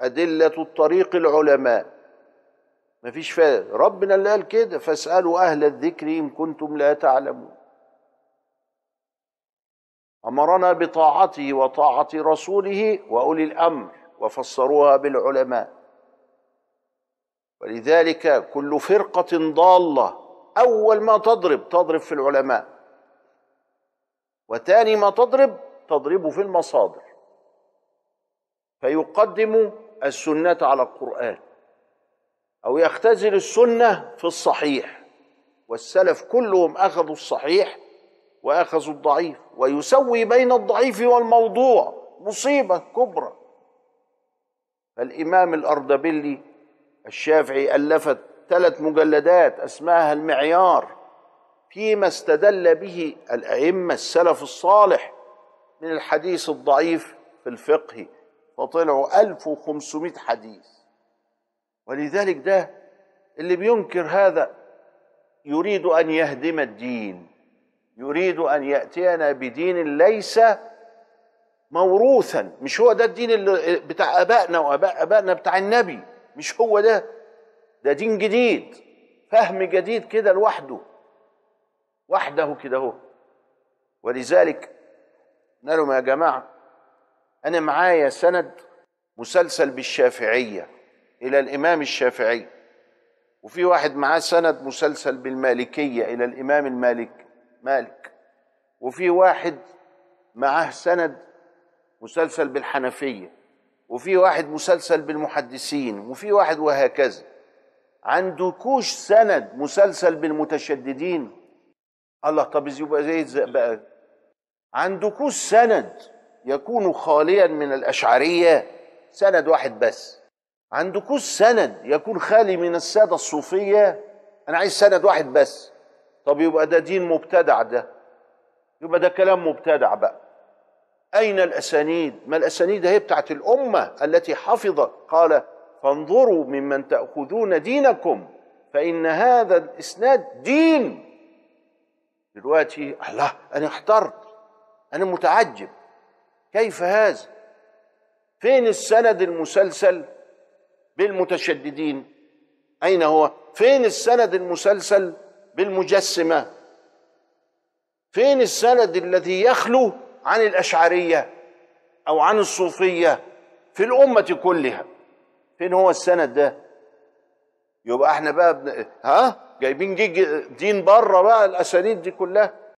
أدلة الطريق العلماء مفيش فائدة ربنا اللي قال كده فاسألوا أهل الذكر إن كنتم لا تعلمون أمرنا بطاعته وطاعة رسوله وأولي الأمر وفسروها بالعلماء ولذلك كل فرقة ضالة أول ما تضرب تضرب في العلماء وتاني ما تضرب تضرب في المصادر فيقدم السنة على القرآن أو يختزل السنة في الصحيح والسلف كلهم أخذوا الصحيح وأخذوا الضعيف ويسوي بين الضعيف والموضوع مصيبة كبرى فالإمام الأردبيلي الشافعي ألفت ثلاث مجلدات اسمها المعيار فيما استدل به الأئمة السلف الصالح من الحديث الضعيف في الفقه فطلعوا 1500 حديث ولذلك ده اللي بينكر هذا يريد ان يهدم الدين يريد ان ياتينا بدين ليس موروثا مش هو ده الدين اللي بتاع ابائنا واباء ابائنا بتاع النبي مش هو ده ده دين جديد فهم جديد كده لوحده وحده كده هو ولذلك نالهم يا جماعه أنا معايا سند مسلسل بالشافعية إلى الإمام الشافعي وفي واحد معاه سند مسلسل بالمالكية إلى الإمام المالك مالك وفي واحد معاه سند مسلسل بالحنفية وفي واحد مسلسل بالمحدثين وفي واحد وهكذا عندكوش سند مسلسل بالمتشددين الله طب يبقى زي بقى عندكوش سند يكون خاليا من الأشعرية سند واحد بس عندكوش سند يكون خالي من السادة الصوفية أنا عايز سند واحد بس طب يبقى ده دين مبتدع ده يبقى ده كلام مبتدع بقى أين الأسانيد ما الأسانيد هي بتاعت الأمة التي حفظت قال فانظروا ممن تأخذون دينكم فإن هذا الإسناد دين دلوقتي الله أنا احترت أنا متعجب كيف هذا فين السند المسلسل بالمتشددين اين هو فين السند المسلسل بالمجسمه فين السند الذي يخلو عن الاشعريه او عن الصوفيه في الامه كلها فين هو السند ده يبقى احنا بقى بن... ها جايبين دين بره بقى الاسانيد دي كلها